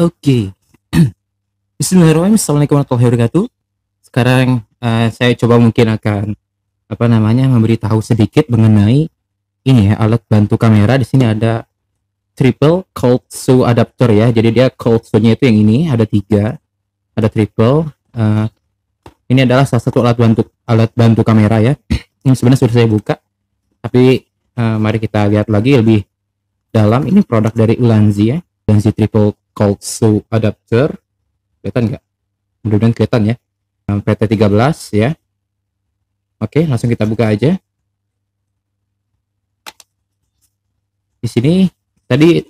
Oke. Okay. Bismillahirrahmanirrahim. Assalamualaikum warahmatullahi wabarakatuh. Sekarang uh, saya coba mungkin akan apa namanya memberitahu sedikit mengenai ini ya alat bantu kamera. Di sini ada triple cold shoe adapter ya. Jadi dia cold shoe-nya itu yang ini ada tiga, ada triple. Uh, ini adalah salah satu alat bantu alat bantu kamera ya. Ini sebenarnya sudah saya buka, tapi uh, mari kita lihat lagi lebih dalam. Ini produk dari Ulanzi ya, Ulanzi triple called adapter kelihatan nggak mudah-mudahan kelihatan ya PT13 ya oke langsung kita buka aja di sini tadi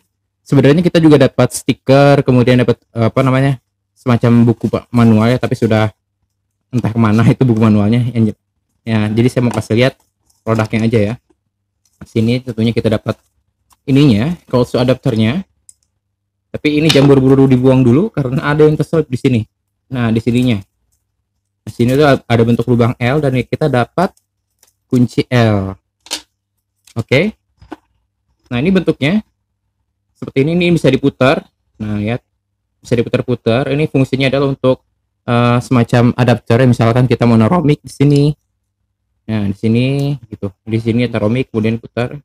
sebenarnya kita juga dapat stiker kemudian dapat eh, apa namanya semacam buku manual ya tapi sudah entah kemana itu buku manualnya ya jadi saya mau kasih lihat produknya aja ya sini tentunya kita dapat ininya kalau adapternya tapi ini jamur buru dibuang dulu karena ada yang terselip di sini. Nah, di sininya. Di sini tuh ada bentuk lubang L dan kita dapat kunci L. Oke. Okay. Nah, ini bentuknya seperti ini ini bisa diputar. Nah, lihat. Bisa diputar-putar. Ini fungsinya adalah untuk uh, semacam adapter misalkan kita mau naruh di sini. Nah, di sini gitu. Di sini taruh mic kemudian putar.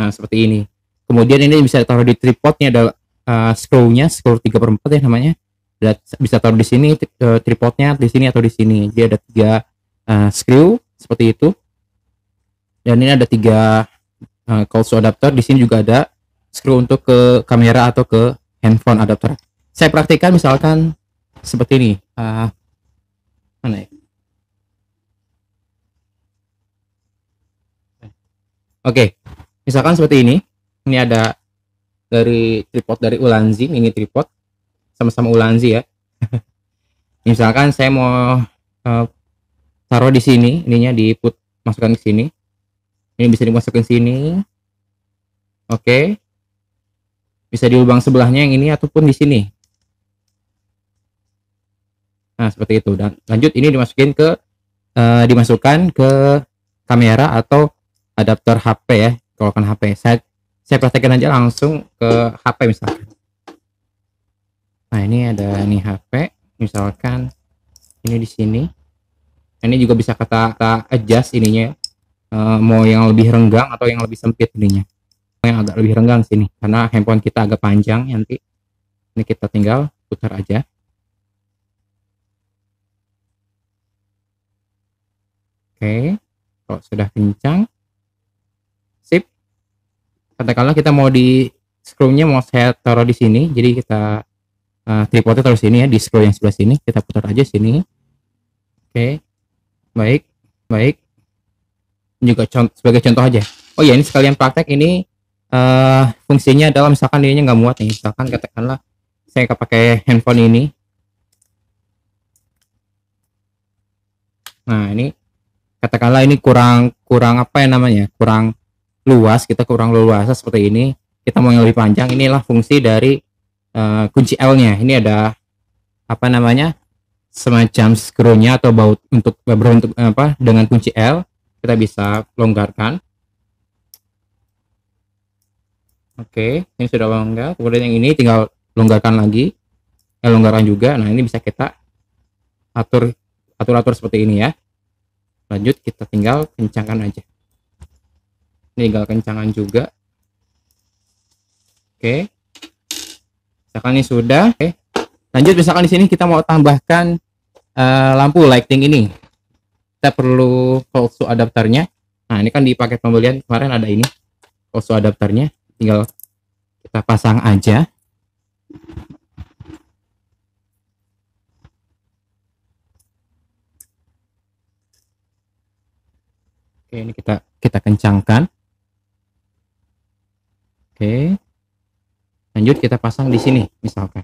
Nah, seperti ini kemudian ini bisa taruh di tripodnya ada uh, eh, screw-nya screw 3 per 4 ya namanya dan bisa taruh di sini eh, tripodnya di sini atau di sini dia ada tiga uh, screw seperti itu dan ini ada tiga uh, also adapter di sini juga ada screw untuk ke kamera atau ke handphone adapter saya praktikkan misalkan seperti ini uh, mana ya Oke, okay. misalkan seperti ini ini ada dari tripod dari Ulanzi ini tripod sama-sama Ulanzi ya misalkan saya mau uh, taruh di sini ininya di put masukkan ke sini ini bisa dimasukkan sini oke okay. bisa di lubang sebelahnya yang ini ataupun di sini nah seperti itu dan lanjut ini dimasukin ke uh, dimasukkan ke kamera atau adaptor HP ya kalau kan HP saya saya praktekkan aja langsung ke HP misalkan nah ini ada nih HP misalkan ini di sini nah, ini juga bisa kata kata adjust ininya e, mau yang lebih renggang atau yang lebih sempit ininya yang agak lebih renggang sini karena handphone kita agak panjang nanti ini kita tinggal putar aja oke kalau sudah kencang katakanlah kita mau di screwnya mau saya taruh di sini jadi kita uh, tripodnya taruh sini ya di screw yang sebelah sini kita putar aja sini oke okay. baik baik juga contoh, sebagai contoh aja oh ya ini sekalian praktek ini uh, fungsinya adalah misalkan ini nggak muat nih misalkan katakanlah saya nggak pakai handphone ini nah ini katakanlah ini kurang kurang apa ya namanya kurang luas kita kurang leluasa seperti ini kita mau yang lebih panjang inilah fungsi dari uh, kunci L nya ini ada apa namanya semacam screw-nya atau baut untuk eh, berbentuk eh, apa dengan kunci L kita bisa longgarkan oke ini sudah longgar kemudian yang ini tinggal longgarkan lagi ya longgaran juga nah ini bisa kita atur atur-atur seperti ini ya lanjut kita tinggal kencangkan aja tinggal kencangan juga oke okay. misalkan ini sudah oke lanjut misalkan di sini kita mau tambahkan uh, lampu lighting ini kita perlu voltsu adapternya nah ini kan di paket pembelian kemarin ada ini voltsu adapternya tinggal kita pasang aja Oke, ini kita kita kencangkan. Oke. Lanjut kita pasang di sini misalkan.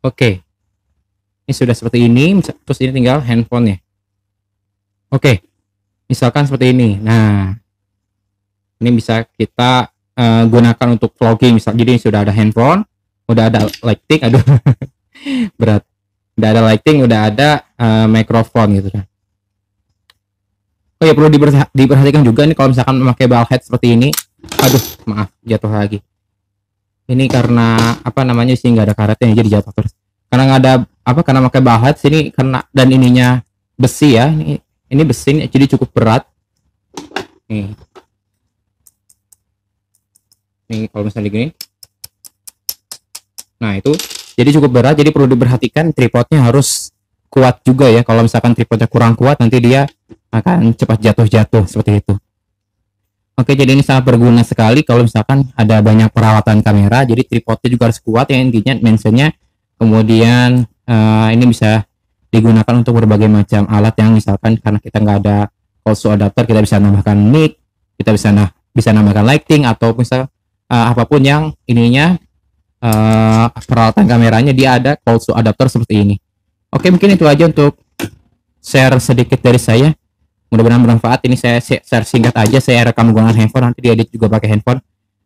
Oke. Ini sudah seperti ini, terus ini tinggal handphonenya. Oke. Misalkan seperti ini. Nah, ini bisa kita uh, gunakan untuk vlogging misal. Jadi sudah ada handphone, udah ada lighting aduh berat udah ada lighting udah ada uh, eh, mikrofon gitu kan oh ya perlu diperhatikan juga nih kalau misalkan memakai ball head seperti ini aduh maaf jatuh lagi ini karena apa namanya sih nggak ada karetnya jadi jatuh terus karena nggak ada apa karena pakai ball head sini karena dan ininya besi ya ini ini besi ini, jadi cukup berat nih nih kalau misalnya gini Nah, itu jadi cukup berat jadi perlu diperhatikan tripodnya harus kuat juga ya. Kalau misalkan tripodnya kurang kuat nanti dia akan cepat jatuh-jatuh seperti itu. Oke, jadi ini sangat berguna sekali kalau misalkan ada banyak perawatan kamera. Jadi tripodnya juga harus kuat ya intinya mentionnya. Kemudian uh, ini bisa digunakan untuk berbagai macam alat yang misalkan karena kita nggak ada also adapter kita bisa nambahkan mic, kita bisa nah bisa nambahkan lighting atau misal uh, apapun yang ininya uh, peralatan kameranya dia ada cold to adapter seperti ini oke mungkin itu aja untuk share sedikit dari saya mudah-mudahan bermanfaat ini saya share singkat aja saya rekam menggunakan handphone nanti diedit juga pakai handphone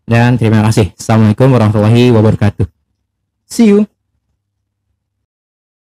dan terima kasih assalamualaikum warahmatullahi wabarakatuh see you